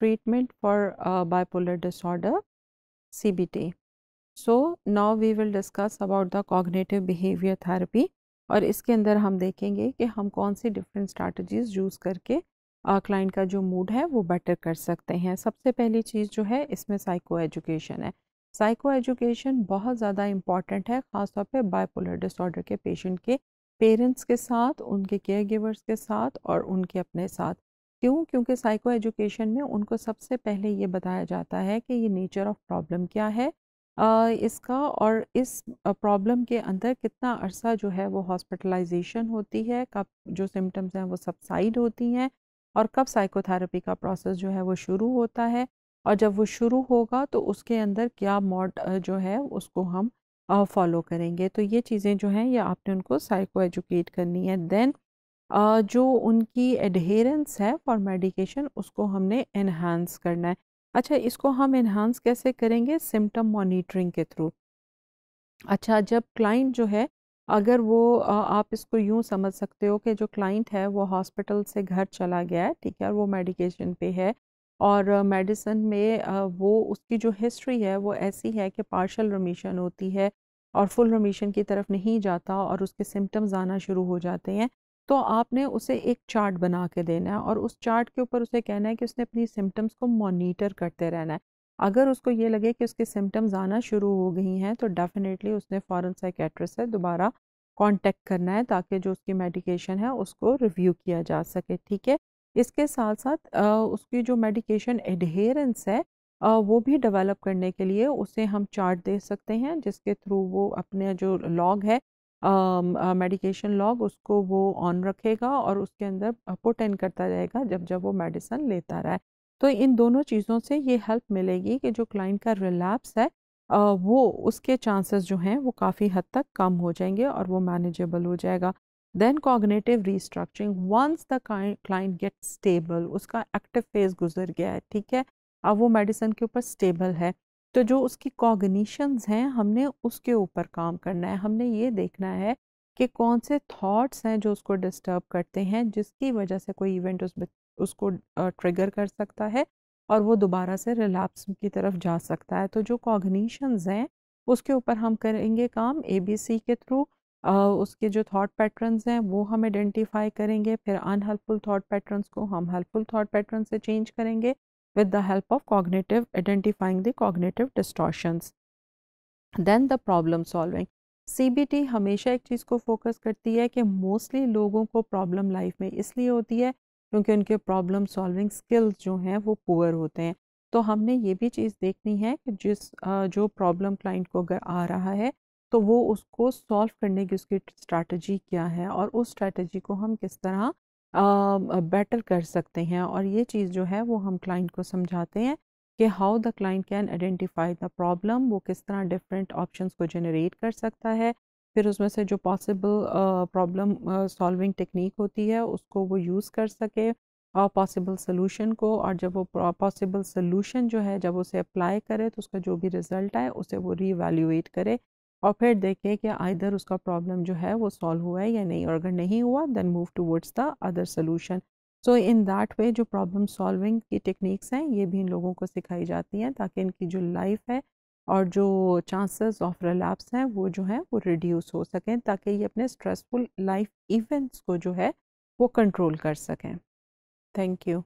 treatment for uh, bipolar disorder CBT. So, now we will discuss about the cognitive behavior therapy और इसके अंदर हम देखेंगे कि हम कौन सी डिफरेंट स्ट्रैटेजीज यूज़ करके क्लाइंट uh, का जो मूड है वो बेटर कर सकते हैं सबसे पहली चीज़ जो है इसमें साइको एजुकेशन है साइको एजुकेशन बहुत ज़्यादा इम्पॉर्टेंट है ख़ासतौर पे बायपोलर डिसऑर्डर के पेशेंट के पेरेंट्स के साथ उनके केयर गिवर्स के साथ और उनके अपने साथ क्यों क्योंकि साइको एजुकेशन में उनको सबसे पहले ये बताया जाता है कि ये नेचर ऑफ प्रॉब्लम क्या है इसका और इस प्रॉब्लम के अंदर कितना अरसा जो है वो हॉस्पिटलाइजेशन होती है कब जो सिम्टम्स हैं वो सबसाइड होती हैं और कब साइकोथेरेपी का प्रोसेस जो है वो शुरू होता है और जब वो शुरू होगा तो उसके अंदर क्या मॉड जो है उसको हम फॉलो करेंगे तो ये चीज़ें जो हैं ये आपने उनको साइको एजुकेट करनी है देन जो उनकी एडहेरेंस है फॉर मेडिकेशन उसको हमने इन्हांस करना है अच्छा इसको हम इन्हांस कैसे करेंगे सिम्टम मॉनिटरिंग के थ्रू अच्छा जब क्लाइंट जो है अगर वो आप इसको यूँ समझ सकते हो कि जो क्लाइंट है वो हॉस्पिटल से घर चला गया है ठीक है वो मेडिकेशन पे है और मेडिसन में वो उसकी जो हिस्ट्री है वो ऐसी है कि पार्शल रमीशन होती है और फुल रमीशन की तरफ नहीं जाता और उसके सिम्टम्स आना शुरू हो जाते हैं तो आपने उसे एक चार्ट बना के देना है और उस चार्ट के ऊपर उसे कहना है कि उसने अपनी सिम्टम्स को मॉनिटर करते रहना है अगर उसको ये लगे कि उसके सिम्टम्स आना शुरू हो गई हैं तो डेफ़िनेटली उसने फ़ौरन साइकेट्रिस से दोबारा कांटेक्ट करना है ताकि जो उसकी मेडिकेशन है उसको रिव्यू किया जा सके ठीक है इसके साथ साथ उसकी जो मेडिकेशन एडहेरेंस है वो भी डेवलप करने के लिए उसे हम चार्ट दे सकते हैं जिसके थ्रू वो अपने जो लॉग है मेडिकेशन लॉग उसको वो ऑन रखेगा और उसके अंदर पुट इन करता रहेगा जब जब वो मेडिसन लेता रहा है तो इन दोनों चीज़ों से ये हेल्प मिलेगी कि जो क्लाइंट का रिलैप्स है आ, वो उसके चांसेस जो हैं वो काफ़ी हद तक कम हो जाएंगे और वो मैनेजेबल हो जाएगा then cognitive restructuring once the client get stable उसका एक्टिव फेज गुजर गया है ठीक है अब वो मेडिसिन के ऊपर स्टेबल है तो जो उसकी कॉग्निशंस हैं हमने उसके ऊपर काम करना है हमने ये देखना है कि कौन से थॉट्स हैं जो उसको डिस्टर्ब करते हैं जिसकी वजह से कोई इवेंट उस उसको ट्रिगर कर सकता है और वो दोबारा से रिलैप्स की तरफ जा सकता है तो जो कॉग्निशंस हैं उसके ऊपर हम करेंगे काम ए बी सी के थ्रू उसके जो थॉट पैटर्न्स हैं वो हम आइडेंटिफाई करेंगे फिर अनहेल्पफुल थॉट पैटर्न्स को हम हेल्पफुल थॉट पैटर्न से चेंज करेंगे with the help of cognitive identifying the cognitive distortions then the problem solving सी हमेशा एक चीज़ को फोकस करती है कि मोस्टली लोगों को प्रॉब्लम लाइफ में इसलिए होती है क्योंकि उनके प्रॉब्लम सॉल्विंग स्किल्स जो हैं वो पुअर होते हैं तो हमने ये भी चीज़ देखनी है कि जिस जो प्रॉब्लम क्लाइंट को अगर आ रहा है तो वो उसको सॉल्व करने की उसकी स्ट्रैटेजी क्या है और उस स्ट्रैटेजी को हम किस तरह बेटर कर सकते हैं और ये चीज़ जो है वो हम क्लाइंट को समझाते हैं कि how the client can identify the problem वो किस तरह डिफरेंट ऑप्शंस को जनरेट कर सकता है फिर उसमें से जो पॉसिबल प्रॉब्लम सॉल्विंग टेक्निक होती है उसको वो यूज़ कर सके और पॉसिबल सोल्यूशन को और जब वो पॉसिबल सोल्यूशन जो है जब उसे अप्लाई करे तो उसका जो भी रिज़ल्ट आए उसे वो रीवैल्यूएट करे और फिर देखें कि आइधर उसका प्रॉब्लम जो है वो सॉल्व हुआ है या नहीं और अगर नहीं हुआ then move towards the other solution so in that way जो प्रॉब्लम सॉल्विंग की टेक्निक्स हैं ये भी इन लोगों को सिखाई जाती हैं ताकि इनकी जो लाइफ है और जो चांसेस ऑफ रिलैप्स हैं वो जो हैं वो रिड्यूस हो सकें ताकि ये अपने स्ट्रेसफुल लाइफ इवेंट्स को जो है वो कंट्रोल कर सकें थैंक यू